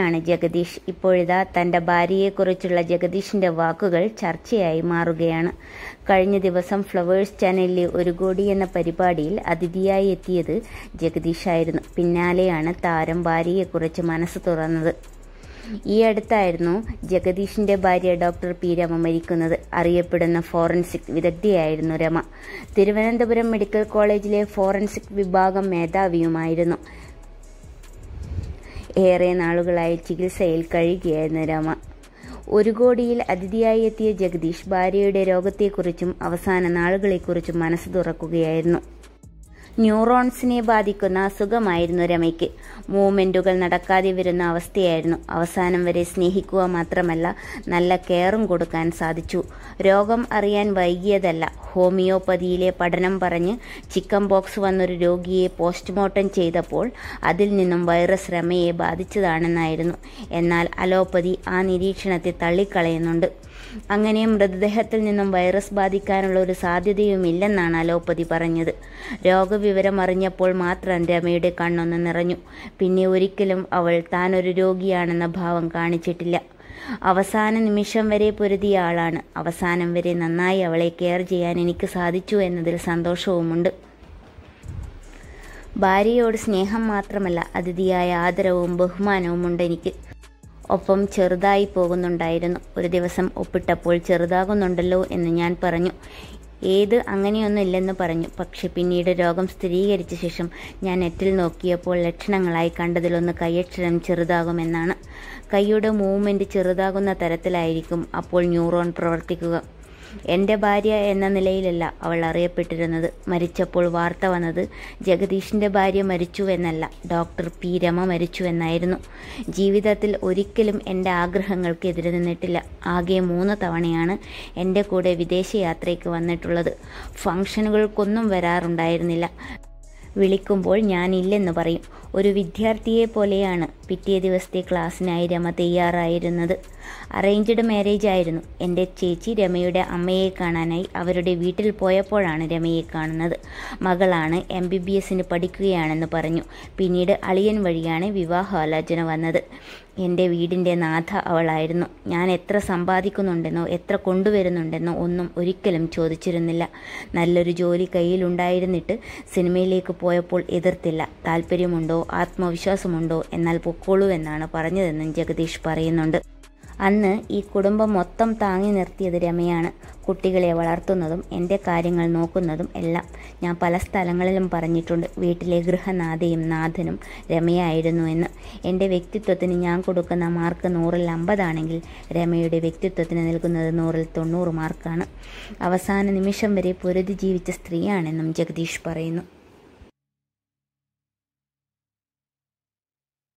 ാണ് ജഗദീഷ് ഇപ്പോഴിതാ തന്റെ ഭാര്യയെക്കുറിച്ചുള്ള ജഗദീഷിന്റെ വാക്കുകൾ ചർച്ചയായി മാറുകയാണ് കഴിഞ്ഞ ദിവസം ഫ്ലവേഴ്സ് ചാനലിലെ ഒരു കോടി എന്ന പരിപാടിയിൽ അതിഥിയായി എത്തിയത് ജഗദീഷായിരുന്നു പിന്നാലെയാണ് താരം ഭാര്യയെക്കുറിച്ച് മനസ്സ് തുറന്നത് ഈ അടുത്തായിരുന്നു ജഗദീഷിന്റെ ഭാര്യ ഡോക്ടർ പി രമ മരിക്കുന്നത് അറിയപ്പെടുന്ന ഫോറൻസിക് വിദഗ്ധയായിരുന്നു രമ തിരുവനന്തപുരം മെഡിക്കൽ കോളേജിലെ ഫോറൻസിക് വിഭാഗം മേധാവിയുമായിരുന്നു ഏറെ നാളുകളായി ചികിത്സയിൽ കഴിയുകയായിരുന്നു രമ ഒരു കോടിയിൽ അതിഥിയായി എത്തിയ ജഗദീഷ് ഭാര്യയുടെ രോഗത്തെക്കുറിച്ചും അവസാന നാളുകളെക്കുറിച്ചും മനസ്സ് തുറക്കുകയായിരുന്നു ന്യൂറോൺസിനെ ബാധിക്കുന്ന അസുഖമായിരുന്നു രമയ്ക്ക് മൂവ്മെൻറ്റുകൾ നടക്കാതെ വരുന്ന അവസ്ഥയായിരുന്നു അവസാനം വരെ സ്നേഹിക്കുക മാത്രമല്ല നല്ല കെയറും കൊടുക്കാൻ സാധിച്ചു രോഗം അറിയാൻ വൈകിയതല്ല ഹോമിയോപ്പതിയിലെ പഠനം പറഞ്ഞ് ചിക്കൻ ബോക്സ് വന്നൊരു രോഗിയെ പോസ്റ്റ്മോർട്ടം ചെയ്തപ്പോൾ അതിൽ നിന്നും വൈറസ് രമയെ ബാധിച്ചതാണെന്നായിരുന്നു എന്നാൽ അലോപ്പതി ആ നിരീക്ഷണത്തെ തള്ളിക്കളയുന്നുണ്ട് അങ്ങനെ മൃതദേഹത്തിൽ നിന്നും വൈറസ് ബാധിക്കാനുള്ള ഒരു സാധ്യതയുമില്ലെന്നാണ് അലോപ്പതി പറഞ്ഞത് രോഗവി വിവരം അറിഞ്ഞപ്പോൾ മാത്രം രമയുടെ കണ്ണൊന്ന് നിറഞ്ഞു പിന്നെ ഒരിക്കലും അവൾ താനൊരു രോഗിയാണെന്ന ഭാവം കാണിച്ചിട്ടില്ല അവസാന നിമിഷം വരെ പൊരുതിയ ആളാണ് അവസാനം വരെ നന്നായി അവളെ കെയർ ചെയ്യാൻ എനിക്ക് സാധിച്ചു എന്നതിൽ സന്തോഷവുമുണ്ട് ഭാര്യയോട് സ്നേഹം മാത്രമല്ല അതിഥിയായ ആദരവും ബഹുമാനവും ഉണ്ട് എനിക്ക് ഒപ്പം ചെറുതായി പോകുന്നുണ്ടായിരുന്നു ഒരു ദിവസം ഒപ്പിട്ടപ്പോൾ ചെറുതാകുന്നുണ്ടല്ലോ എന്ന് ഞാൻ പറഞ്ഞു ഏത് അങ്ങനെയൊന്നും ഇല്ലെന്ന് പറഞ്ഞു പക്ഷെ പിന്നീട് രോഗം സ്ഥിരീകരിച്ച ശേഷം ഞാൻ നെറ്റിൽ നോക്കിയപ്പോൾ ലക്ഷണങ്ങളായി കണ്ടതിലൊന്ന് കൈയക്ഷരം ചെറുതാകുമെന്നാണ് കൈയുടെ മൂവ്മെൻറ്റ് ചെറുതാകുന്ന തരത്തിലായിരിക്കും അപ്പോൾ ന്യൂറോൺ പ്രവർത്തിക്കുക എൻ്റെ ഭാര്യ എന്ന നിലയിലല്ല അവൾ അറിയപ്പെട്ടിരുന്നത് മരിച്ചപ്പോൾ വാർത്ത വന്നത് ജഗദീഷിൻ്റെ ഭാര്യ മരിച്ചു എന്നല്ല ഡോക്ടർ പി രമ മരിച്ചു എന്നായിരുന്നു ജീവിതത്തിൽ ഒരിക്കലും എൻ്റെ ആഗ്രഹങ്ങൾക്ക് എതിരെ നിന്നിട്ടില്ല ആകെ മൂന്ന് തവണയാണ് എൻ്റെ കൂടെ വിദേശയാത്രയ്ക്ക് വന്നിട്ടുള്ളത് ഫംഗ്ഷനുകൾക്കൊന്നും വരാറുണ്ടായിരുന്നില്ല വിളിക്കുമ്പോൾ ഞാനില്ലെന്ന് പറയും ഒരു വിദ്യാർത്ഥിയെ പോലെയാണ് പിറ്റേ ദിവസത്തെ ക്ലാസ്സിനായി രമ തയ്യാറായിരുന്നത് അറേഞ്ച്ഡ് മാരേജ് ആയിരുന്നു എൻ്റെ ചേച്ചി രമയുടെ അമ്മയെ കാണാനായി അവരുടെ വീട്ടിൽ പോയപ്പോഴാണ് രമയെ കാണുന്നത് മകളാണ് എം ബി ബി എസിന് പഠിക്കുകയാണെന്ന് പറഞ്ഞു പിന്നീട് അളിയൻ വഴിയാണ് വിവാഹാലോചന വന്നത് എൻ്റെ വീടിൻ്റെ നാഥ അവളായിരുന്നു ഞാൻ എത്ര സമ്പാദിക്കുന്നുണ്ടെന്നോ എത്ര കൊണ്ടുവരുന്നുണ്ടെന്നോ ഒന്നും ഒരിക്കലും ചോദിച്ചിരുന്നില്ല നല്ലൊരു ജോലി കയ്യിലുണ്ടായിരുന്നിട്ട് സിനിമയിലേക്ക് പോയപ്പോൾ എതിർത്തില്ല താല്പര്യമുണ്ടോ ആത്മവിശ്വാസമുണ്ടോ എന്നാൽ പൊക്കോളൂ എന്നാണ് പറഞ്ഞതെന്നും ജഗദീഷ് പറയുന്നുണ്ട് അന്ന് ഈ കുടുംബം മൊത്തം താങ്ങി നിർത്തിയത് രമയാണ് കുട്ടികളെ വളർത്തുന്നതും എൻ്റെ കാര്യങ്ങൾ നോക്കുന്നതും എല്ലാം ഞാൻ പല സ്ഥലങ്ങളിലും പറഞ്ഞിട്ടുണ്ട് വീട്ടിലെ ഗൃഹനാഥയും നാഥനും രമയായിരുന്നു എന്ന് എൻ്റെ വ്യക്തിത്വത്തിന് ഞാൻ കൊടുക്കുന്ന മാർക്ക് നൂറിൽ അമ്പതാണെങ്കിൽ രമയുടെ വ്യക്തിത്വത്തിന് നൽകുന്നത് നൂറിൽ തൊണ്ണൂറ് മാർക്കാണ് അവസാന നിമിഷം വരെ പൊരുതി ജീവിച്ച സ്ത്രീയാണെന്നും ജഗദീഷ് പറയുന്നു